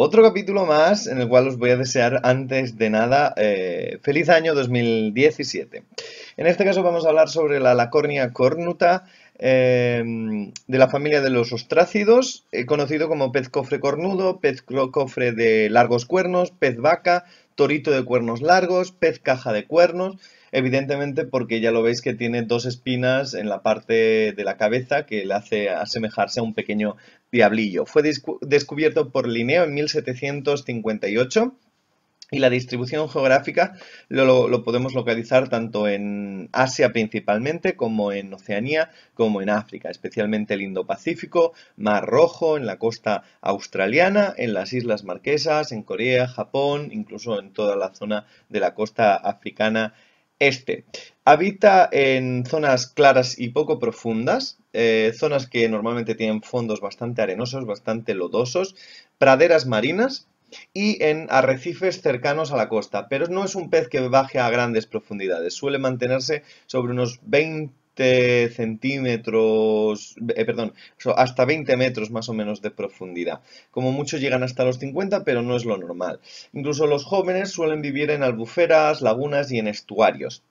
Otro capítulo más en el cual os voy a desear antes de nada eh, feliz año 2017. En este caso vamos a hablar sobre la Lacornia cornuta eh, de la familia de los ostrácidos, eh, conocido como pez cofre cornudo, pez cofre de largos cuernos, pez vaca, torito de cuernos largos, pez caja de cuernos, evidentemente porque ya lo veis que tiene dos espinas en la parte de la cabeza que le hace asemejarse a un pequeño diablillo. Fue descubierto por Linneo en 1758 y la distribución geográfica lo, podemos localizar tanto en Asia principalmente como en Oceanía como en África, especialmente el Indo-Pacífico, Mar Rojo, en la costa australiana, en las Islas Marquesas, en Corea, Japón, incluso en toda la zona de la costa africana este. Habita en zonas claras y poco profundas, eh, zonas que normalmente tienen fondos bastante arenosos, bastante lodosos, praderas marinas, y en arrecifes cercanos a la costa, pero no es un pez que baje a grandes profundidades, suele mantenerse sobre unos 20 centímetros, eh, perdón, hasta 20 metros más o menos de profundidad. Como muchos llegan hasta los 50, pero no es lo normal. Incluso los jóvenes suelen vivir en albuferas, lagunas y en estuarios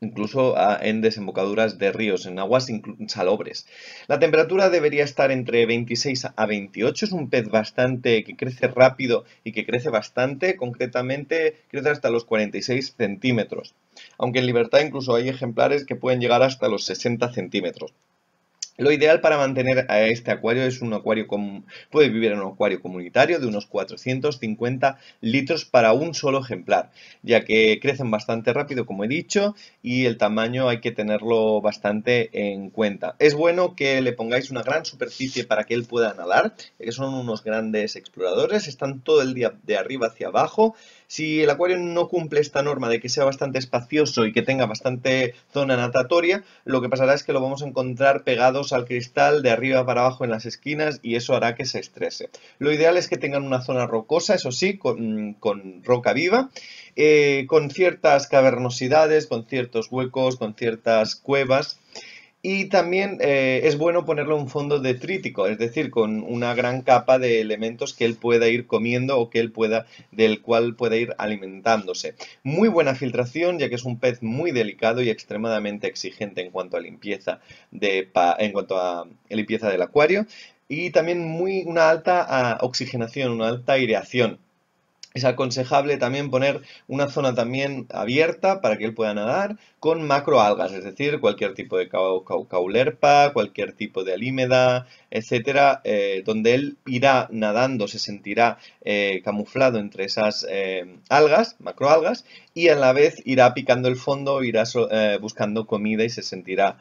incluso ah, en desembocaduras de ríos, en aguas salobres. La temperatura debería estar entre 26 a 28, es un pez bastante que crece rápido y que crece bastante, concretamente crece hasta los 46 centímetros, aunque en libertad incluso hay ejemplares que pueden llegar hasta los 60 centímetros. Lo ideal para mantener a este acuario es un acuario Puede vivir en un acuario comunitario de unos 450 litros para un solo ejemplar, ya que crecen bastante rápido, como he dicho, y el tamaño hay que tenerlo bastante en cuenta. Es bueno que le pongáis una gran superficie para que él pueda nadar, que son unos grandes exploradores, están todo el día de arriba hacia abajo si el acuario no cumple esta norma de que sea bastante espacioso y que tenga bastante zona natatoria, lo que pasará es que lo vamos a encontrar pegados al cristal de arriba para abajo en las esquinas y eso hará que se estrese. Lo ideal es que tengan una zona rocosa, eso sí, con, roca viva, eh, con ciertas cavernosidades, con ciertos huecos, con ciertas cuevas. Y también eh, es bueno ponerle un fondo detrítico, es decir, con una gran capa de elementos que él pueda ir comiendo o que él pueda, del cual pueda ir alimentándose. Muy buena filtración, ya que es un pez muy delicado y extremadamente exigente en cuanto a limpieza de en cuanto a limpieza del acuario. Y también muy, una alta ah, oxigenación, una alta aireación es aconsejable también poner una zona también abierta para que él pueda nadar con macroalgas, es decir, cualquier tipo de caulerpa, cualquier tipo de alímeda, etcétera, eh, donde él irá nadando, se sentirá eh, camuflado entre esas eh, algas, macroalgas, y a la vez irá picando el fondo, irá buscando comida y se sentirá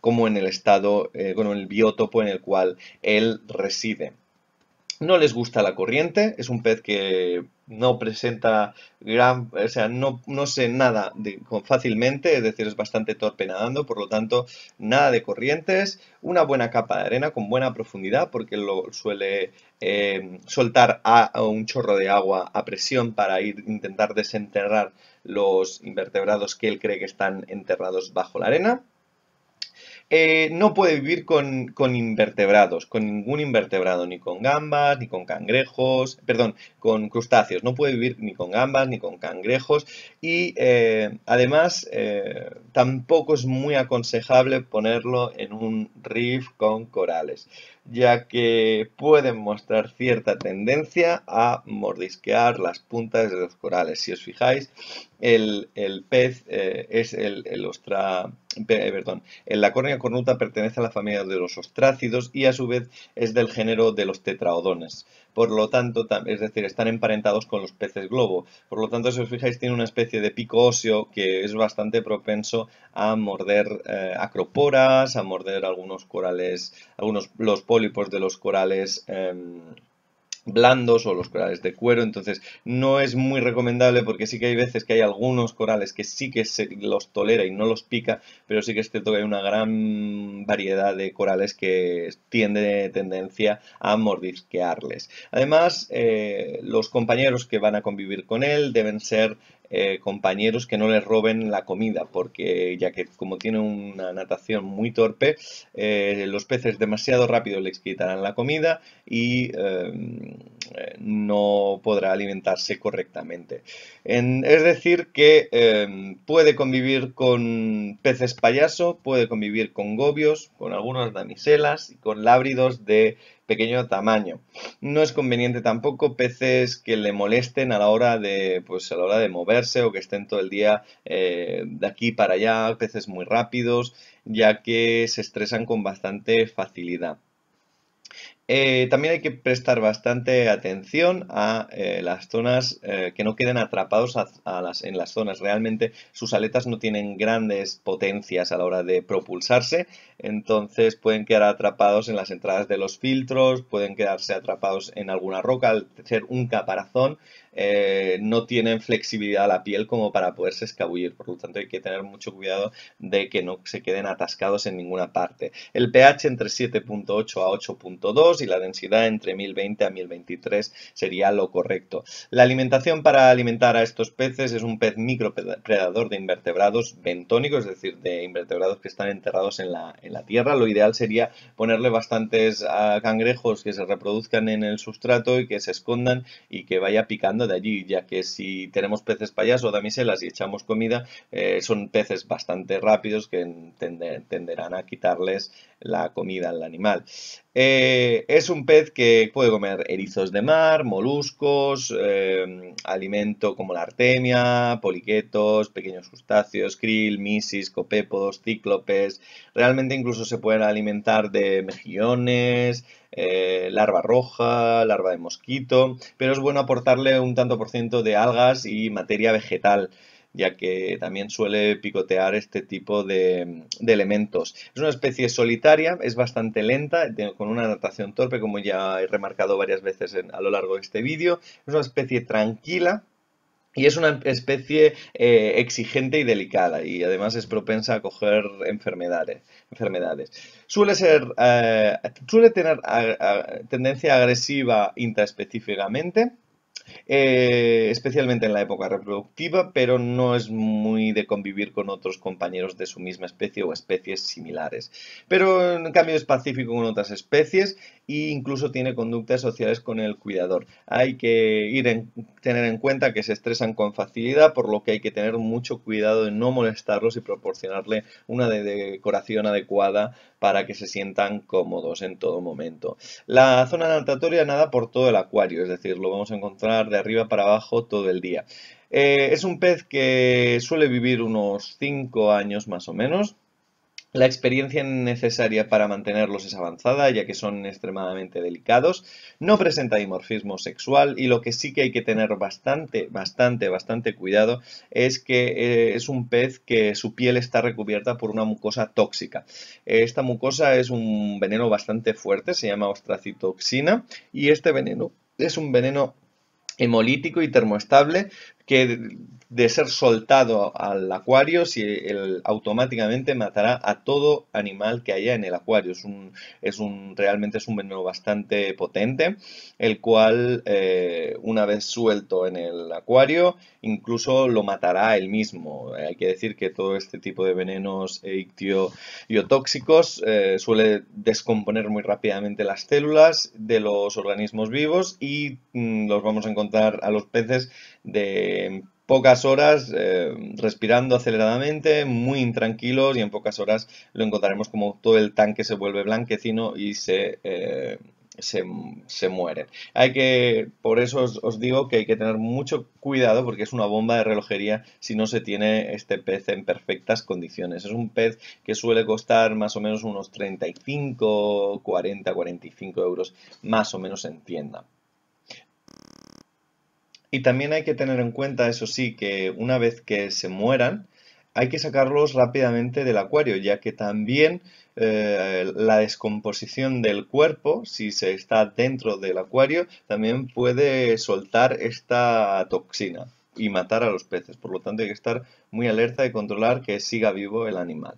como en el estado, con el biótopo en el cual él reside. No les gusta la corriente, es un pez que no presenta gran, o sea, no, sé nada de, fácilmente, es decir, es bastante torpe nadando, por lo tanto, nada de corrientes, una buena capa de arena con buena profundidad, porque lo suele eh, soltar a, un chorro de agua a presión para ir intentar desenterrar los invertebrados que él cree que están enterrados bajo la arena. Eh, no puede vivir con, invertebrados, con ningún invertebrado, ni con gambas, ni con cangrejos, perdón, con crustáceos, no puede vivir ni con gambas, ni con cangrejos y eh, además eh, tampoco es muy aconsejable ponerlo en un reef con corales ya que pueden mostrar cierta tendencia a mordisquear las puntas de los corales. Si os fijáis, el, pez eh, es el, el ostra... Eh, perdón, cornuta pertenece a la familia de los ostrácidos y a su vez es del género de los tetraodones por lo tanto, es decir, están emparentados con los peces globo. Por lo tanto, si os fijáis, tiene una especie de pico óseo que es bastante propenso a morder eh, acroporas, a morder algunos corales, algunos los pólipos de los corales. Em, blandos o los corales de cuero, entonces no es muy recomendable porque sí que hay veces que hay algunos corales que sí que se los tolera y no los pica, pero sí que es cierto que hay una gran variedad de corales que tiende tendencia a mordisquearles. Además, eh, los compañeros que van a convivir con él deben ser eh, compañeros que no les roben la comida, porque ya que como tiene una natación muy torpe, eh, los peces demasiado rápido les quitarán la comida y eh, eh, no podrá alimentarse correctamente. es decir, que em, puede convivir con peces payaso, puede convivir con gobios, con algunas damiselas y con lábridos de pequeño tamaño. No es conveniente tampoco peces que le molesten a la hora de, pues, a la hora de moverse o que estén todo el día eh, de aquí para allá, peces muy rápidos, ya que se estresan con bastante facilidad. Eh, también hay que prestar bastante atención a eh, las zonas eh, que no queden atrapados en las zonas. Realmente sus aletas no tienen grandes potencias a la hora de propulsarse, entonces pueden quedar atrapados en las entradas de los filtros, pueden quedarse atrapados en alguna roca al ser un caparazón. no tienen flexibilidad a la piel como para poderse escabullir, por lo tanto hay que tener mucho cuidado de que no se queden atascados en ninguna parte. El pH entre 7.8 a 8.2 y la densidad entre 1020 a 1023 sería lo correcto. La alimentación para alimentar a estos peces es un pez micropredador de invertebrados bentónicos, es decir, de invertebrados que están enterrados en la, tierra. Lo ideal sería ponerle bastantes ah, cangrejos que se reproduzcan en el sustrato y que se escondan y que vaya picando de allí, ya que si tenemos peces payaso o damiselas y echamos comida, eh, son peces bastante rápidos que tenderán a quitarles la comida al animal. Eh, es un pez que puede comer erizos de mar, moluscos, em, alimento como la artemia, poliquetos, pequeños crustáceos, krill, misis, copépodos, cíclopes. Realmente incluso se pueden alimentar de mejillones, eh, larva roja, larva de mosquito, pero es bueno aportarle un tanto por ciento de algas y materia vegetal ya que también suele picotear este tipo de, elementos. Es una especie solitaria, es bastante lenta, con una natación torpe, como ya he remarcado varias veces a lo largo de este vídeo. Es una especie tranquila, y es una especie eh, exigente y delicada y además es propensa a coger enfermedades. enfermedades. Suele, ser, eh, suele tener tendencia agresiva intraespecíficamente, eh, especialmente en la época reproductiva, pero no es muy de convivir con otros compañeros de su misma especie o especies similares. Pero en cambio es pacífico con otras especies incluso tiene conductas sociales con el cuidador. Hay que ir tener en cuenta que se estresan con facilidad, por lo que hay que tener mucho cuidado en no molestarlos y proporcionarle una decoración adecuada para que se sientan cómodos en todo momento. La zona natatoria nada por todo el acuario, es decir, lo vamos a encontrar de arriba para abajo todo el día. Eh, es un pez que suele vivir unos 5 años más o menos, la experiencia necesaria para mantenerlos es avanzada, ya que son extremadamente delicados, no presenta dimorfismo sexual y lo que sí que hay que tener bastante, bastante, bastante cuidado es que eh, es un pez que su piel está recubierta por una mucosa tóxica. Esta mucosa es un veneno bastante fuerte, se llama ostracitoxina y este veneno es un veneno hemolítico y termoestable, que de, ser soltado al acuario, si automáticamente matará a todo animal que haya en el acuario. Es un, es un realmente es un veneno bastante potente, el cual eh, una vez suelto en el acuario, incluso lo matará él mismo. hay que decir que todo este tipo de venenos ictiotóxicos eh, suele descomponer muy rápidamente las células de los organismos vivos y mm, los vamos a encontrar a los peces de en pocas horas, eh, respirando aceleradamente, muy intranquilos y en pocas horas lo encontraremos como todo el tanque se vuelve blanquecino y se... Eh, muere. se, Hay que, por eso os, digo que hay que tener mucho cuidado porque es una bomba de relojería si no se tiene este pez en perfectas condiciones. Es un pez que suele costar más o menos unos 35, 40, 45 euros más o menos en tienda. Y también hay que tener en cuenta, eso sí, que una vez que se mueran, hay que sacarlos rápidamente del acuario, ya que también eh, la descomposición del cuerpo, si se está dentro del acuario, también puede soltar esta toxina y matar a los peces. Por lo tanto, hay que estar muy alerta y controlar que siga vivo el animal.